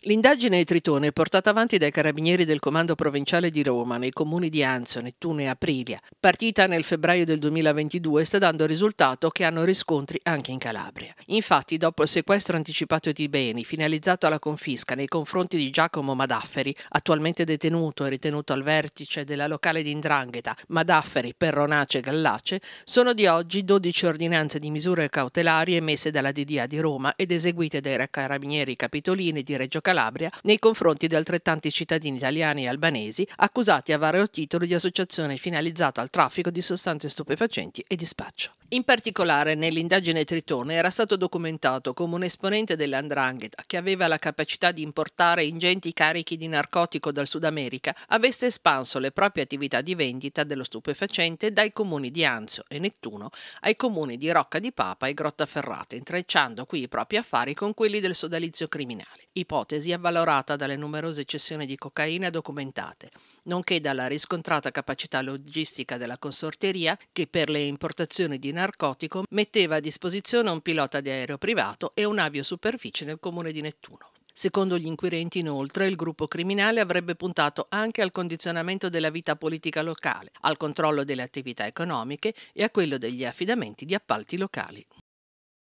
L'indagine Tritone portata avanti dai carabinieri del Comando Provinciale di Roma nei comuni di Anzio, Nettuno e Aprilia. Partita nel febbraio del 2022 sta dando risultato che hanno riscontri anche in Calabria. Infatti, dopo il sequestro anticipato di beni finalizzato alla confisca nei confronti di Giacomo Madafferi, attualmente detenuto e ritenuto al vertice della locale di Indrangheta, Madafferi, Perronace e Gallace, sono di oggi 12 ordinanze di misure cautelari emesse dalla DDA di Roma ed eseguite dai carabinieri capitolini di Reggio Calabria nei confronti di altrettanti cittadini italiani e albanesi accusati a vario titolo di associazione finalizzata al traffico di sostanze stupefacenti e di spaccio. In particolare, nell'indagine Tritone era stato documentato come un esponente dell'Andrangheta, che aveva la capacità di importare ingenti carichi di narcotico dal Sud America, avesse espanso le proprie attività di vendita dello stupefacente dai comuni di Anzio e Nettuno ai comuni di Rocca di Papa e Grottaferrata, intrecciando qui i propri affari con quelli del sodalizio criminale. Ipotesi avvalorata dalle numerose cessioni di cocaina documentate, nonché dalla riscontrata capacità logistica della consorteria che per le importazioni di antinarcotico metteva a disposizione un pilota di aereo privato e un'avio superficie nel comune di Nettuno. Secondo gli inquirenti, inoltre, il gruppo criminale avrebbe puntato anche al condizionamento della vita politica locale, al controllo delle attività economiche e a quello degli affidamenti di appalti locali.